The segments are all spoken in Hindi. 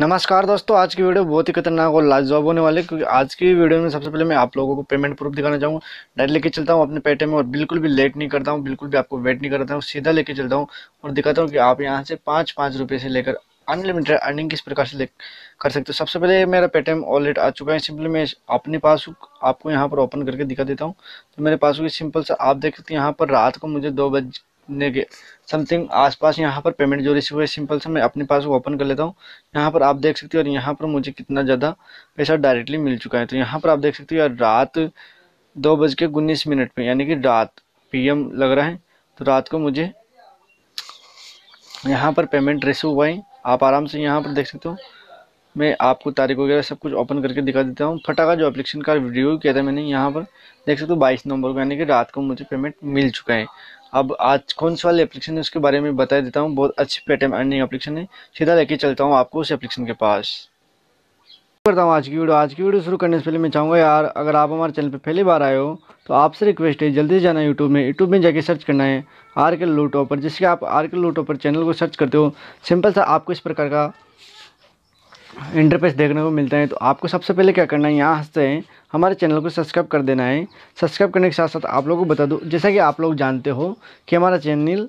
नमस्कार दोस्तों आज की वीडियो बहुत ही खतरनाक और लाजवाब होने वाली है क्योंकि आज की वीडियो में सबसे पहले मैं आप लोगों को पेमेंट प्रूफ दिखाना चाहूँगा डायरेक्ट लेके चलता हूँ अपने पेटे में और बिल्कुल भी लेट नहीं करता हूँ बिल्कुल भी आपको वेट नहीं करता हूँ सीधा लेके चलता हूँ और दिखाता हूँ कि आप यहाँ से पाँच पाँच रुपये से लेकर अनलिमिटेड अर्निंग किस प्रकार से कर सकते हो सबसे पहले मेरा पेटीएम ऑलरेडी आ चुका है सिंपली मैं अपने पासबुक आपको यहाँ पर ओपन करके दिखा देता हूँ तो मेरे पासबुक सिंपल सा आप देख सकते हैं यहाँ पर रात को मुझे दो बज नेगे समथिंग आसपास यहाँ पर पेमेंट जो रिसीव हुआ है सिंपल से मैं अपने पास वो ओपन कर लेता हूँ यहाँ पर आप देख सकते हो और यहाँ पर मुझे कितना ज़्यादा पैसा डायरेक्टली मिल चुका है तो यहाँ पर आप देख सकते हो यार रात दो बज के उन्नीस मिनट पर यानी कि रात पीएम लग रहा है तो रात को मुझे यहाँ पर पेमेंट रिसीव हुआ है आप आराम से यहाँ पर देख सकते हो मैं आपको तारीख वगैरह सब कुछ ओपन करके दिखा देता हूँ फटाखा जो अपलिकेशन का रिव्यू किया था मैंने यहाँ पर देख सकते हो बाईस नवंबर को यानी कि रात को मुझे पेमेंट मिल चुका है अब आज कौन सा वाले एप्लीकेशन है उसके बारे में बता देता हूँ बहुत अच्छी पेटीएम अर्निंग एप्लीकेशन है सीधा लेके चलता हूँ आपको उस एप्लीकेशन के पास करता हूँ आज की वीडियो आज की वीडियो शुरू करने से पहले मैं चाहूँगा यार अगर आप हमारे चैनल पर पहली बार आए हो तो आपसे रिक्वेस्ट है जल्दी से जाना यूट्यूब में यूट्यूब में जाके सर्च करना है आर के लूटो पर जिसके आप आर के लूटो पर चैनल को सर्च करते हो सिंपल सा आपको इस प्रकार का इंटरफेस देखने को मिलता है तो आपको सबसे पहले क्या करना है यहाँ हंसते हैं हमारे चैनल को सब्सक्राइब कर देना है सब्सक्राइब करने के साथ साथ आप लोगों को बता दूँ जैसा कि आप लोग जानते हो कि हमारा चैनल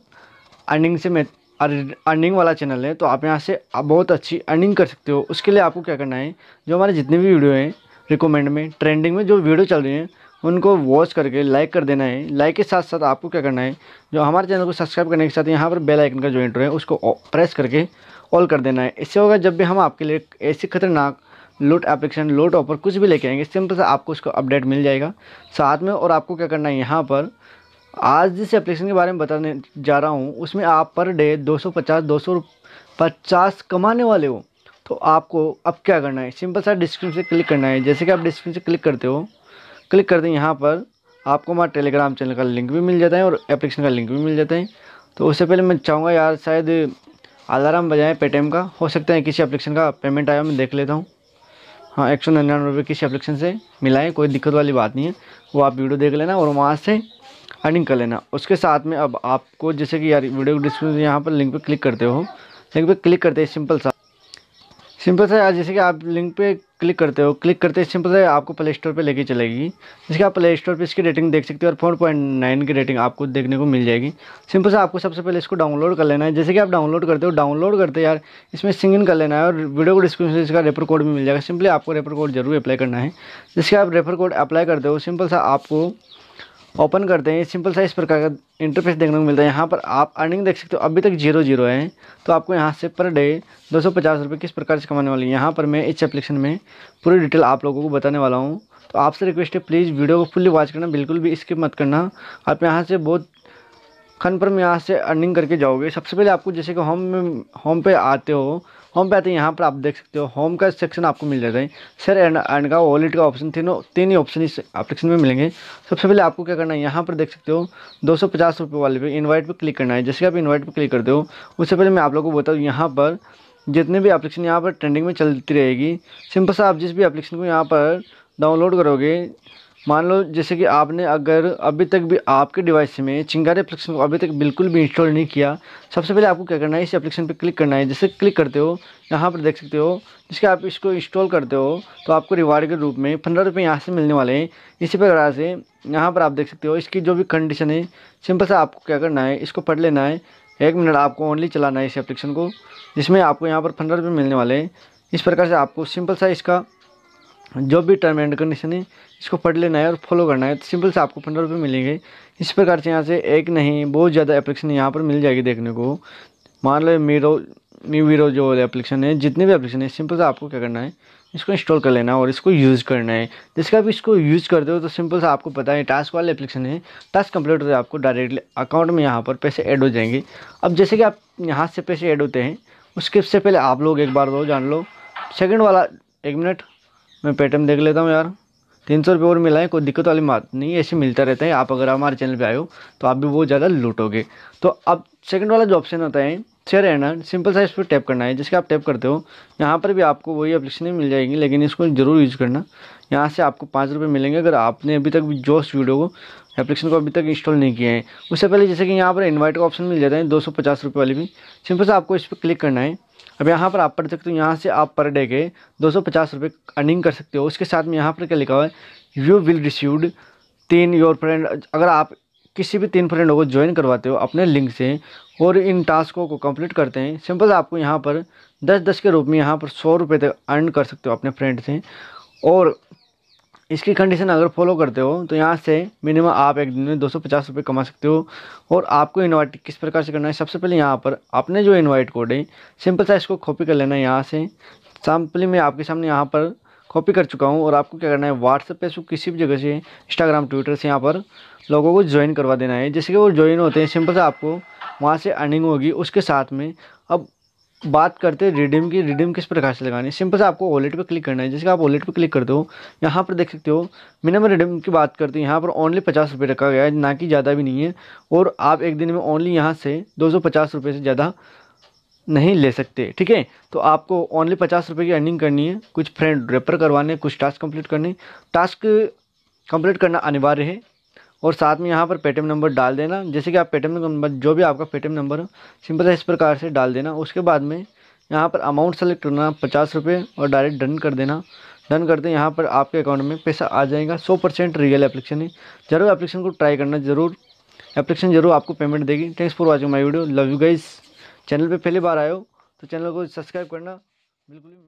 अर्निंग से अर्निंग वाला चैनल है तो आप यहाँ से बहुत अच्छी अर्निंग कर सकते हो उसके लिए आपको क्या करना है जो हमारे जितने भी वीडियो हैं रिकमेंड में ट्रेंडिंग में जो वीडियो चल रही हैं उनको वॉच करके लाइक कर देना है लाइक के साथ साथ आपको क्या करना है जो हमारे चैनल को सब्सक्राइब करने के साथ यहाँ पर बेल आइकन का जो इंटर है उसको प्रेस करके ऑल कर देना है इससे होगा जब भी हम आपके लिए ऐसी खतरनाक लोट एप्लीकेशन लोट ऑफर कुछ भी लेके आएंगे सिंपल से आपको उसको अपडेट मिल जाएगा साथ में और आपको क्या करना है यहाँ पर आज जिस एप्लीकेशन के बारे में बताने जा रहा हूँ उसमें आप पर डे 250 सौ पचास कमाने वाले हो तो आपको अब क्या करना है सिंपल सा डिस्क्रिप्शन से क्लिक करना है जैसे कि आप डिस्क्रिप्शन से क्लिक करते हो क्लिक करते हैं यहाँ पर आपको हमारा टेलीग्राम चैनल का लिंक भी मिल जाता है और एप्लीकेशन का लिंक भी मिल जाता है तो उससे पहले मैं चाहूँगा यार शायद अलार्म बजाएं पेटीएम का हो सकता है किसी एप्लीकेशन का पेमेंट आया मैं देख लेता हूँ हाँ एक सौ निन्यानवे रुपये किसी एप्लीकेशन से मिला है कोई दिक्कत वाली बात नहीं है वो आप वीडियो देख लेना और वहाँ से अर्निंग कर लेना उसके साथ में अब आपको जैसे कि यार वीडियो डिस्क्रिप्शन यहाँ पर लिंक पर क्लिक करते हो लिंक पर क्लिक करते ही सिंपल सा सिंपल सा जैसे कि आप लिंक पे क्लिक करते हो क्लिक करते ही सिंपल से आपको प्ले स्टोर पर लेके चलेगी जैसे आप प्ले स्टोर पर इसकी रेटिंग देख सकते हो और फोर पॉइंट नाइन की रेटिंग आपको देखने को मिल जाएगी सिंपल से आपको सबसे पहले इसको डाउनलोड कर लेना है जैसे कि आप डाउनलोड करते हो डाउनलोड करते यार इसमें सिंग इन कर लेना है और वीडियो को डिस्क्रिप्शन इसका रेफर कोड भी मिल जाएगा सिंपली आपको रेफर कोड जरूर अप्लाई करना है जैसे आप रेफर कोड अप्लाई करते हो सिंपल सा आपको ओपन करते हैं सिंपल सा इस प्रकार का इंटरफेस देखने को मिलता है यहाँ पर आप अर्निंग देख सकते हो अभी तक जीरो जीरो है तो आपको यहाँ से पर डे दो सौ पचास रुपये किस प्रकार से कमाने वाली है यहाँ पर मैं इस एप्लीकेशन में पूरी डिटेल आप लोगों को बताने वाला हूँ तो आपसे रिक्वेस्ट है प्लीज़ वीडियो को फुल्ली वॉच करना बिल्कुल भी स्किप मत करना आप यहाँ से बहुत कन्फर्म यहाँ से अर्निंग करके जाओगे सबसे पहले आपको जैसे कि होम में होम पे आते हो होम पे आते हैं यहाँ पर आप देख सकते हो होम का सेक्शन आपको मिल जाता है सर एंड एंड का वॉलेट का ऑप्शन तीनों तीन ही ऑप्शन इस एप्लीकेशन में मिलेंगे सबसे पहले आपको क्या करना है यहाँ पर देख सकते हो दो सौ पचास रुपये वाले पे इन्वाइट पर क्लिक करना है जैसे कि आप इन्वाइट पर क्लिक करते हो उससे पहले मैं आप लोग को बताऊँ यहाँ पर जितने भी एप्लीकेशन यहाँ पर ट्रेंडिंग में चलती रहेगी सिंपल सा आप जिस भी एप्लीकेशन को यहाँ पर डाउनलोड करोगे मान लो जैसे कि आपने अगर अभी तक भी आपके डिवाइस में चिंगारे एप्लीकेशन को अभी तक बिल्कुल भी इंस्टॉल नहीं किया सबसे पहले आपको क्या करना है इस एप्लीकेशन पर क्लिक करना है जैसे क्लिक करते हो यहाँ पर देख सकते हो जिसके आप इसको इंस्टॉल करते हो तो आपको रिवार्ड के रूप में पंद्रह रुपये यहाँ से मिलने वाले हैं इसी प्रकार से यहाँ पर आप देख सकते हो इसकी जो भी कंडीशन है सिंपल सा आपको क्या करना है इसको पढ़ लेना है एक मिनट आपको ओनली चलाना है इस एप्लीकेशन को जिसमें आपको यहाँ पर पंद्रह रुपये मिलने वाले हैं इस प्रकार से आपको सिंपल सा इसका जो भी टर्म एंड कंडीशन है इसको पढ़ लेना है और फॉलो करना है तो सिंपल से आपको पंद्रह रुपये मिलेंगे इस प्रकार से यहाँ से एक नहीं बहुत ज़्यादा एप्लीकेशन यहाँ पर मिल जाएगी देखने को मान लो मीरो मी वीरो जो एप्लीकेशन है जितने भी एप्लीकेशन है सिंपल से आपको क्या करना है इसको इंस्टॉल कर लेना है और इसको यूज़ करना है जिसका भी इसको यूज़ करते हो तो सिंपल से आपको पता है टास्क वाले एप्लीकेशन है टास्क कंप्लीट होते आपको डायरेक्टली अकाउंट में यहाँ पर पैसे ऐड हो जाएंगे अब जैसे कि आप यहाँ से पैसे ऐड होते हैं उसके से पहले आप लोग एक बार दो जान लो सेकेंड वाला एक मिनट मैं पेटीएम देख लेता हूँ यार तीन सौ रुपये और मिला है कोई दिक्कत वाली बात नहीं ऐसे मिलता रहता है आप अगर हमारे चैनल पे आए हो तो आप भी बहुत ज़्यादा लूटोगे तो अब सेकंड वाला जो ऑप्शन होता है शेयर ना सिंपल साइज पर टैप करना है जिसके आप टैप करते हो यहाँ पर भी आपको वही एप्लीकेशन मिल जाएगी लेकिन इसको जरूर यूज़ करना यहाँ से आपको पाँच रुपये मिलेंगे अगर आपने अभी तक भी जो वीडियो को एप्लीकेशन को अभी तक इंस्टॉल नहीं किया है उससे पहले जैसे कि यहाँ पर इन्वाइट का ऑप्शन मिल जाता है दो सौ पचास रुपये वाली भी सिंपल से आपको इस पर क्लिक करना है अब यहाँ पर आप पढ़ सकते हो यहाँ से आप पर डे के दो सौ पचास रुपये अर्निंग कर सकते हो उसके साथ में यहाँ पर क्या लिखा हुआ है यू विल रिसीव्ड तीन योर फ्रेंड अगर आप किसी भी तीन फ्रेंडों को ज्वाइन करवाते हो अपने लिंक से और इन टास्कों को कंप्लीट करते हैं सिंपल आपको यहाँ पर दस दस के रूप में यहाँ पर सौ रुपये तक अर्न कर सकते हो अपने फ्रेंड से और इसकी कंडीशन अगर फॉलो करते हो तो यहाँ से मिनिमम आप एक दिन में दो सौ पचास रुपये कमा सकते हो और आपको इन्वाइट किस प्रकार से करना है सबसे पहले यहाँ पर आपने जो इन्वाइट कोड है सिंपल सा इसको कॉपी कर लेना है यहाँ से सैम्पली मैं आपके सामने यहाँ पर कॉपी कर चुका हूँ और आपको क्या करना है व्हाट्सएप पे किसी भी जगह से इंस्टाग्राम ट्विटर से यहाँ पर लोगों को ज्वाइन करवा देना है जैसे कि वो ज्वाइन होते हैं सिंपल सा आपको वहाँ से अर्निंग होगी उसके साथ में अब बात करते हैं रिडीम की रिडीम किस प्रकार से लगानी है सिंपल से आपको वॉलेट पे क्लिक करना है जैसे आप वॉलेट पे क्लिक करते हो यहाँ पर देख सकते हो मिनिमम रिडीम की बात करते हैं यहाँ पर ओनली पचास रुपये रखा गया है ना कि ज़्यादा भी नहीं है और आप एक दिन में ओनली यहाँ से दो सौ पचास रुपये से ज़्यादा नहीं ले सकते ठीक है तो आपको ओनली पचास रुपये की अर्निंग करनी है कुछ फ्रेंड रेपर करवाने कुछ टास्क कम्प्लीट करने टास्क कम्प्लीट करना अनिवार्य है और साथ में यहाँ पर पेटीएम नंबर डाल देना जैसे कि आप पेटीएम नंबर जो भी आपका पेटीएम नंबर हो सिंपल इस प्रकार से डाल देना उसके बाद में यहाँ पर अमाउंट सेलेक्ट करना पचास रुपये और डायरेक्ट डन कर देना डन करते यहाँ पर आपके अकाउंट में पैसा आ जाएगा सौ परसेंट रियल एप्लीकेशन है ज़रूर एप्लीकेशन को ट्राई करना ज़रूर एप्लीकेशन जरूर आपको पेमेंट देगी thanks for watching my video love you guys channel पर पहली बार आए हो तो चैनल को सब्सक्राइब करना बिल्कुल